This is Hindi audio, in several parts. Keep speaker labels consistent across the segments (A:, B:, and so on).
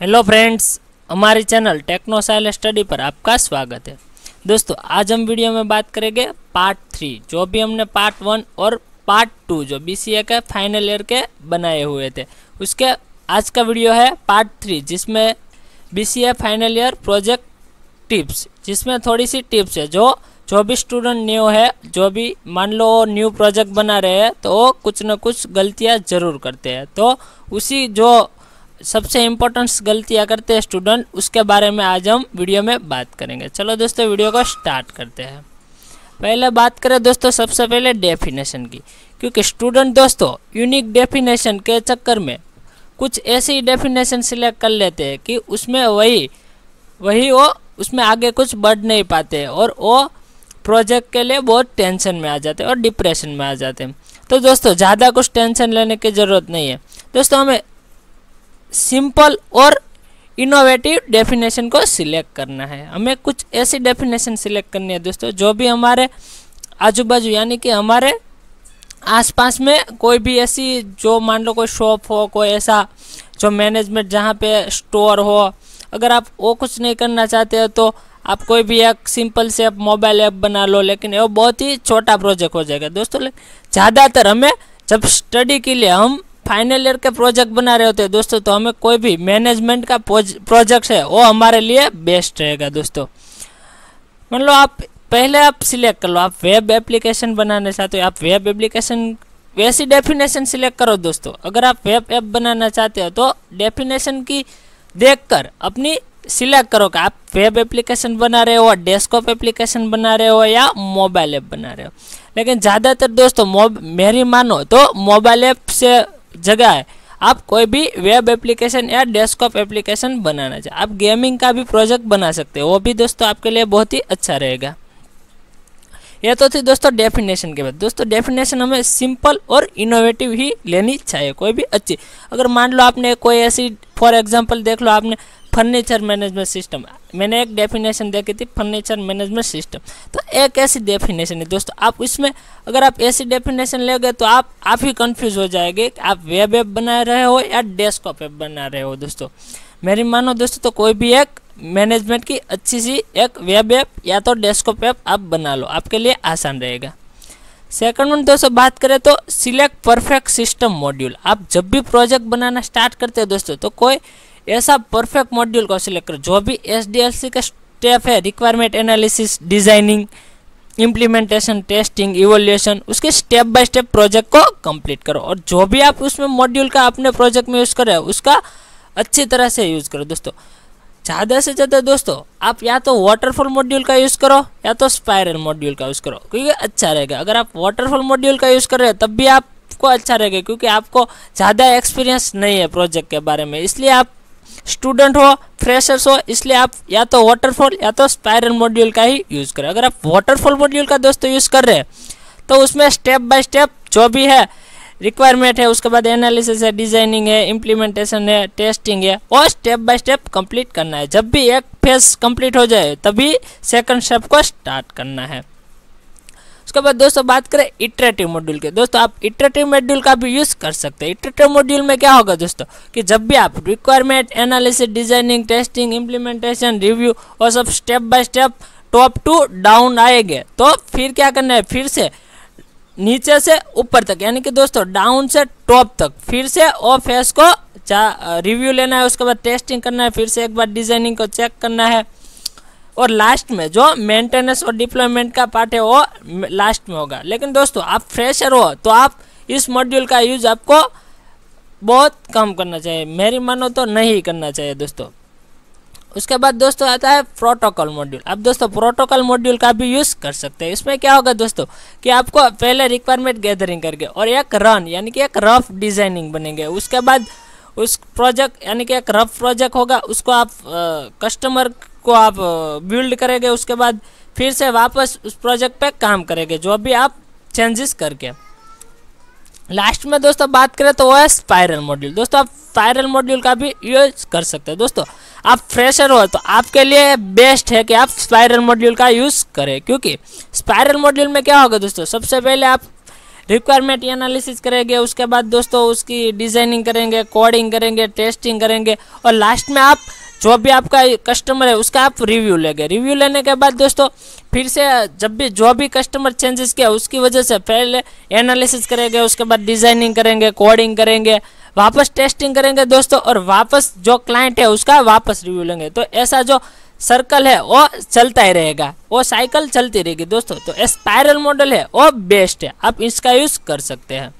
A: हेलो फ्रेंड्स हमारी चैनल टेक्नो साइल स्टडी पर आपका स्वागत है दोस्तों आज हम वीडियो में बात करेंगे पार्ट थ्री जो भी हमने पार्ट वन और पार्ट टू जो बीसीए के फाइनल ईयर के बनाए हुए थे उसके आज का वीडियो है पार्ट थ्री जिसमें BCA final year project tips जिसमें थोड़ी सी टिप्स है जो जो भी स्टूडेंट न्यू है जो भी मान लो न्यू प्रोजेक्ट बना रहे हैं तो वो कुछ ना कुछ गलतियाँ ज़रूर करते हैं तो उसी जो सबसे इम्पोर्टेंट गलतियाँ करते हैं स्टूडेंट उसके बारे में आज हम वीडियो में बात करेंगे चलो दोस्तों वीडियो को स्टार्ट करते हैं पहले बात करें दोस्तों सबसे पहले डेफिनेशन की क्योंकि स्टूडेंट दोस्तों यूनिक डेफिनेशन के चक्कर में कुछ ऐसी डेफिनेशन सिलेक्ट कर लेते हैं कि उसमें वही वही वो उसमें आगे कुछ बढ़ नहीं पाते और वो प्रोजेक्ट के लिए बहुत टेंशन में आ जाते हैं और डिप्रेशन में आ जाते हैं तो दोस्तों ज़्यादा कुछ टेंशन लेने की ज़रूरत नहीं है दोस्तों हमें सिंपल और इनोवेटिव डेफिनेशन को सिलेक्ट करना है हमें कुछ ऐसी डेफिनेशन सिलेक्ट करनी है दोस्तों जो भी हमारे आजू बाजू यानी कि हमारे आसपास में कोई भी ऐसी जो मान लो कोई शॉप हो कोई ऐसा जो मैनेजमेंट जहाँ पे स्टोर हो अगर आप वो कुछ नहीं करना चाहते हो तो आप कोई भी एक सिंपल से आप मोबाइल ऐप बना लो लेकिन वो बहुत ही छोटा प्रोजेक्ट हो जाएगा दोस्तों ज़्यादातर हमें जब स्टडी के लिए हम फाइनल ईयर के प्रोजेक्ट बना रहे होते हैं दोस्तों तो हमें कोई भी मैनेजमेंट का प्रोजेक्ट है वो हमारे लिए बेस्ट रहेगा दोस्तों मान लो आप पहले आप सिलेक्ट कर लो आप वेब एप्लीकेशन बनाना चाहते हो आप वेब एप्लीकेशन वैसी डेफिनेशन सिलेक्ट करो दोस्तों अगर आप वेब ऐप बनाना चाहते हो तो डेफिनेशन की देखकर अपनी सिलेक्ट करो कि आप वेब एप्लीकेशन बना रहे हो डेस्कटॉप एप्लीकेशन बना रहे हो या मोबाइल ऐप बना रहे हो लेकिन ज़्यादातर दोस्तों मोब मेरी मानो तो मोबाइल ऐप से जगह है आप कोई भी वेब एप्लीकेशन या डेस्कटॉप एप्लीकेशन बनाना चाहिए आप गेमिंग का भी प्रोजेक्ट बना सकते हो वो भी दोस्तों आपके लिए बहुत ही अच्छा रहेगा ये तो थी दोस्तों डेफिनेशन के बाद दोस्तों डेफिनेशन हमें सिंपल और इनोवेटिव ही लेनी चाहिए कोई भी अच्छी अगर मान लो आपने कोई ऐसी फॉर एग्जांपल देख लो आपने फर्नीचर मैनेजमेंट सिस्टम मैंने एक डेफिनेशन देखी थी फर्नीचर मैनेजमेंट सिस्टम तो एक ऐसी डेफिनेशन है दोस्तों आप इसमें अगर आप ऐसी डेफिनेशन लोगे तो आप आप ही कंफ्यूज हो जाएंगे कि आप वेब ऐप बना रहे हो या डेस्कटॉप ऐप बना रहे हो दोस्तों मेरी मानो दोस्तों तो कोई भी एक मैनेजमेंट की अच्छी सी एक वेब ऐप या तो डेस्कटॉप ऐप आप बना लो आपके लिए आसान रहेगा सेकंड वन दोस्तों बात करें तो सिलेक्ट परफेक्ट सिस्टम मॉड्यूल आप जब भी प्रोजेक्ट बनाना स्टार्ट करते हो दोस्तों तो कोई ऐसा परफेक्ट मॉड्यूल को सिलेक्ट करो जो भी एस का स्टेप है requirement analysis designing implementation testing evolution उसके स्टेप बाय स्टेप प्रोजेक्ट को कंप्लीट करो और जो भी आप उसमें मॉड्यूल का अपने प्रोजेक्ट में यूज़ कर रहे हो उसका अच्छी तरह से यूज़ करो दोस्तों ज़्यादा से ज़्यादा दोस्तों आप या तो वाटरफॉल मॉड्यूल का यूज़ करो या तो स्पायरल मॉड्यूल का यूज़ करो क्योंकि अच्छा रहेगा अगर आप वाटरफॉल मॉड्यूल का यूज़ कर रहे हो तब भी आपको अच्छा रहेगा क्योंकि आपको ज़्यादा एक्सपीरियंस नहीं है प्रोजेक्ट के बारे में इसलिए आप स्टूडेंट हो फ्रेशर्स हो इसलिए आप या तो वाटरफॉल या तो स्पायरल मॉड्यूल का ही यूज़ करें अगर आप वाटरफॉल मॉड्यूल का दोस्तों यूज़ कर रहे हैं तो उसमें स्टेप बाय स्टेप जो भी है रिक्वायरमेंट है उसके बाद एनालिसिस है डिजाइनिंग है इम्प्लीमेंटेशन है टेस्टिंग है और स्टेप बाय स्टेप कंप्लीट करना है जब भी एक फेज कंप्लीट हो जाए तभी सेकंड स्टेप को स्टार्ट करना है उसके बाद दोस्तों बात करें इटरेटिव मॉड्यूल के दोस्तों आप इटरेटिव मॉड्यूल का भी यूज़ कर सकते हैं इटरेटिव मॉड्यूल में क्या होगा दोस्तों कि जब भी आप requirement analysis designing testing implementation review और सब step by step top to down आएंगे तो फिर क्या करना है फिर से नीचे से ऊपर तक यानी कि दोस्तों डाउन से टॉप तक फिर से और फेस को रिव्यू लेना है उसके बाद टेस्टिंग करना है फिर से एक बार डिजाइनिंग को चेक करना है और लास्ट में जो मेंटेनेंस और डिप्लॉयमेंट का पार्ट है वो लास्ट में होगा लेकिन दोस्तों आप फ्रेशर हो तो आप इस मॉड्यूल का यूज आपको बहुत कम करना चाहिए मेरी मानो तो नहीं करना चाहिए दोस्तों उसके बाद दोस्तों आता है प्रोटोकॉल मॉड्यूल आप दोस्तों प्रोटोकॉल मॉड्यूल का भी यूज़ कर सकते हैं इसमें क्या होगा दोस्तों कि आपको पहले रिक्वायरमेंट गैदरिंग करके और एक रन यानी कि एक रफ डिजाइनिंग बनेंगे उसके बाद उस प्रोजेक्ट यानी कि एक रफ प्रोजेक्ट होगा उसको आप कस्टमर को आप बिल्ड करेंगे उसके बाद फिर से वापस उस प्रोजेक्ट पे काम करेंगे जो अभी आप चेंजेस करके लास्ट में दोस्तों बात करें तो वो है स्पायरल मॉड्यूल दोस्तों आप स्पायरल मॉड्यूल का भी यूज कर सकते हैं दोस्तों आप फ्रेशर हो तो आपके लिए बेस्ट है कि आप स्पायरल मॉड्यूल का यूज़ करें क्योंकि स्पायरल मॉड्यूल में क्या होगा दोस्तों सबसे पहले आप रिक्वायरमेंट एनालिसिस करेंगे उसके बाद दोस्तों उसकी डिजाइनिंग करेंगे कोडिंग करेंगे टेस्टिंग करेंगे और लास्ट में आप जो भी आपका कस्टमर है उसका आप रिव्यू लेंगे रिव्यू लेने के बाद दोस्तों फिर से जब भी जो भी कस्टमर चेंजेस किया उसकी वजह से पहले एनालिसिस करेंगे उसके बाद डिजाइनिंग करेंगे कोडिंग करेंगे वापस टेस्टिंग करेंगे दोस्तों और वापस जो क्लाइंट है उसका वापस रिव्यू लेंगे तो ऐसा जो सर्कल है वो चलता ही रहेगा वो साइकिल चलती रहेगी दोस्तों तो स्पायरल मॉडल है वो बेस्ट है आप इसका यूज़ कर सकते हैं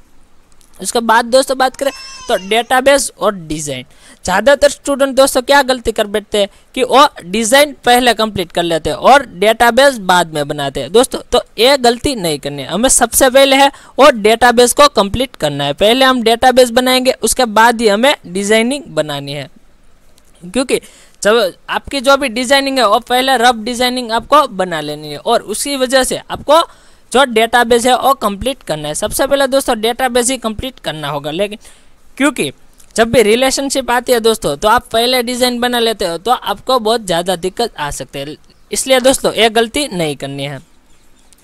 A: उसके बाद दोस्तों बात करें तो डेटाबेस और डिज़ाइन ज़्यादातर स्टूडेंट दोस्तों क्या गलती कर बैठते हैं कि वो डिज़ाइन पहले कंप्लीट कर लेते हैं और डेटाबेस बाद में बनाते हैं दोस्तों तो ये गलती नहीं करनी है हमें सबसे पहले है वो डेटाबेस को कंप्लीट करना है पहले हम डेटाबेस बनाएंगे उसके बाद ही हमें डिज़ाइनिंग बनानी है क्योंकि जब आपकी जो भी डिज़ाइनिंग है वो पहले रफ डिज़ाइनिंग आपको बना लेनी है और उसी वजह से आपको जो डेटाबेस है वो कंप्लीट करना है सबसे पहले दोस्तों डेटाबेस ही कंप्लीट करना होगा लेकिन क्योंकि जब भी रिलेशनशिप आती है दोस्तों तो आप पहले डिज़ाइन बना लेते हो तो आपको बहुत ज़्यादा दिक्कत आ सकती है इसलिए दोस्तों ये गलती नहीं करनी है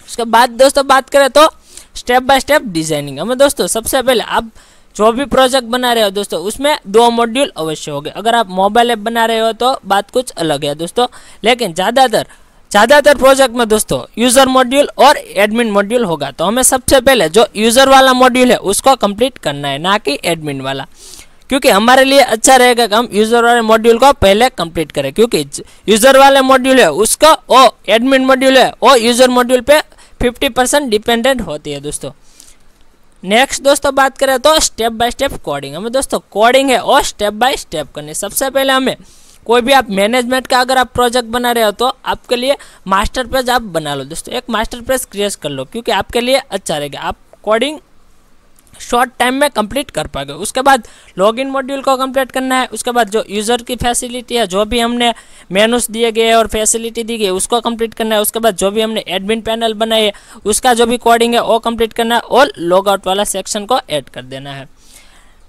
A: उसके बाद दोस्तों बात करें तो स्टेप बाय स्टेप डिजाइनिंग हमें दोस्तों सबसे पहले आप जो भी प्रोजेक्ट बना रहे हो दोस्तों उसमें दो मॉड्यूल अवश्य हो अगर आप मोबाइल ऐप बना रहे हो तो बात कुछ अलग है दोस्तों लेकिन ज़्यादातर ज़्यादातर प्रोजेक्ट में दोस्तों यूज़र मॉड्यूल और एडमिन मॉड्यूल होगा तो हमें सबसे पहले जो यूज़र वाला मॉड्यूल है उसको कंप्लीट करना है ना कि एडमिन वाला क्योंकि हमारे लिए अच्छा रहेगा कि हम यूजर वाले मॉड्यूल को पहले कंप्लीट करें क्योंकि यूजर वाले मॉड्यूल है उसका ओ एडमिन मॉड्यूल है ओ यूजर मॉड्यूल पे 50 परसेंट डिपेंडेंट होती है दोस्तों नेक्स्ट दोस्तों बात करें तो स्टेप बाय स्टेप कोडिंग हमें दोस्तों कोडिंग है और स्टेप बाय स्टेप करनी सबसे पहले हमें कोई भी आप मैनेजमेंट का अगर आप प्रोजेक्ट बना रहे हो तो आपके लिए मास्टर पेज आप बना लो दोस्तों एक मास्टर पेज क्रिएट कर लो क्योंकि आपके लिए अच्छा रहेगा आप कोडिंग शॉर्ट टाइम में कंप्लीट कर पाएंगे उसके बाद लॉगिन मॉड्यूल को कंप्लीट करना है उसके बाद जो यूज़र की फैसिलिटी है जो भी हमने मेनूस दिए गए और फैसिलिटी दी गई उसको कंप्लीट करना है उसके बाद जो भी हमने एडमिन पैनल बनाई है उसका जो भी कोडिंग है वो कम्प्लीट करना है और लॉग आउट वाला सेक्शन को ऐड कर देना है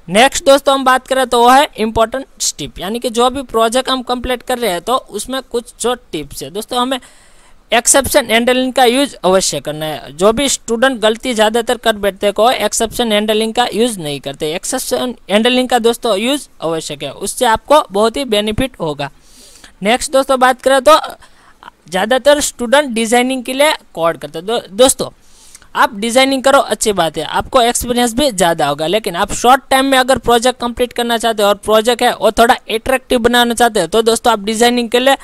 A: नेक्स्ट दोस्तों हम बात करें तो वो है इम्पोर्टेंट टिप यानी कि जो भी प्रोजेक्ट हम कंप्लीट कर रहे हैं तो उसमें कुछ जो टिप्स है दोस्तों हमें एक्सेप्शन हैंडलिंग का यूज अवश्य करना है जो भी स्टूडेंट गलती ज़्यादातर कर बैठते को एक्सेप्शन हैंडलिंग का यूज नहीं करते एक्सेप्शन हैंडलिंग का दोस्तों यूज आवश्यक है उससे आपको बहुत ही बेनिफिट होगा नेक्स्ट दोस्तों बात करें तो ज़्यादातर स्टूडेंट डिजाइनिंग के लिए कॉड करते दो, दोस्तों आप डिजाइनिंग करो अच्छी बात है आपको एक्सपीरियंस भी ज़्यादा होगा लेकिन आप शॉर्ट टाइम में अगर प्रोजेक्ट कंप्लीट करना चाहते हो और प्रोजेक्ट है और थोड़ा एट्रैक्टिव बनाना चाहते हो तो दोस्तों आप डिजाइनिंग के लिए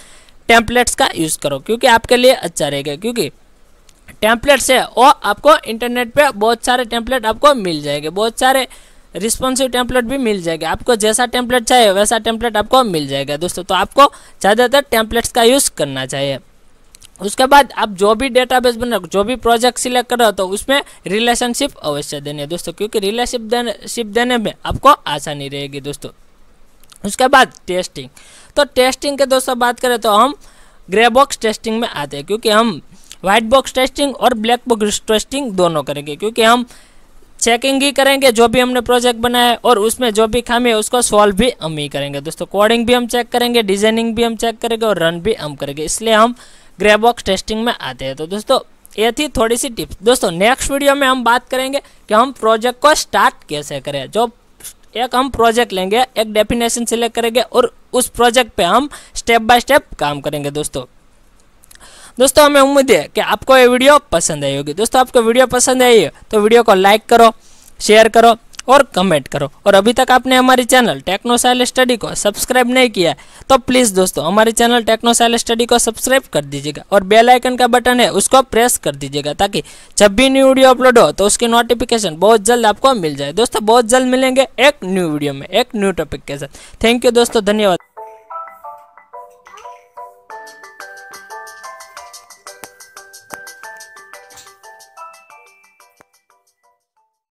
A: टेम्पलेट्स का यूज़ करो क्योंकि आपके लिए अच्छा रहेगा क्योंकि टैंपलेट्स है और आपको इंटरनेट पे बहुत सारे टेम्पलेट आपको मिल जाएंगे बहुत सारे रिस्पॉन्सिव टेम्पलेट भी मिल जाएगा आपको जैसा टेम्पलेट चाहिए वैसा टेम्पलेट आपको मिल जाएगा दोस्तों तो आपको ज़्यादातर टेम्पलेट्स का यूज़ करना चाहिए उसके बाद आप जो भी डेटाबेस बना जो भी प्रोजेक्ट सिलेक्ट कर रहे हो तो उसमें रिलेशनशिप अवश्य देने दोस्तों क्योंकि रिलेशनशिप देने देने में आपको आसानी रहेगी दोस्तों उसके बाद टेस्टिंग तो टेस्टिंग के दोस्तों बात करें तो हम ग्रे बॉक्स टेस्टिंग में आते हैं क्योंकि हम व्हाइट बॉक्स टेस्टिंग और ब्लैक बॉक्स टेस्टिंग दोनों करेंगे क्योंकि हम चेकिंग ही करेंगे जो भी हमने प्रोजेक्ट बनाया है और उसमें जो भी खामी है उसको सॉल्व भी हम ही करेंगे दोस्तों कोडिंग भी हम चेक करेंगे डिजाइनिंग भी हम चेक करेंगे और रन भी हम करेंगे इसलिए हम ग्रे बॉक्स टेस्टिंग में आते हैं तो दोस्तों ये थी थोड़ी सी टिप्स दोस्तों नेक्स्ट वीडियो में हम बात करेंगे कि हम प्रोजेक्ट को स्टार्ट कैसे करें जो एक हम प्रोजेक्ट लेंगे एक डेफिनेशन सिलेक्ट करेंगे और उस प्रोजेक्ट पे हम स्टेप बाय स्टेप काम करेंगे दोस्तों दोस्तों हमें उम्मीद है कि आपको ये वीडियो पसंद आई होगी दोस्तों आपको वीडियो पसंद आई है तो वीडियो को लाइक करो शेयर करो और कमेंट करो और अभी तक आपने हमारी चैनल टेक्नोसाइल स्टडी को सब्सक्राइब नहीं किया तो प्लीज़ दोस्तों हमारी चैनल टेक्नोसाइल स्टडी को सब्सक्राइब कर दीजिएगा और बेल आइकन का बटन है उसको प्रेस कर दीजिएगा ताकि जब भी न्यू वीडियो अपलोड हो तो उसकी नोटिफिकेशन बहुत जल्द आपको मिल जाए दोस्तों बहुत जल्द मिलेंगे एक न्यू वीडियो में एक न्यू टॉपिक के साथ थैंक यू दोस्तों धन्यवाद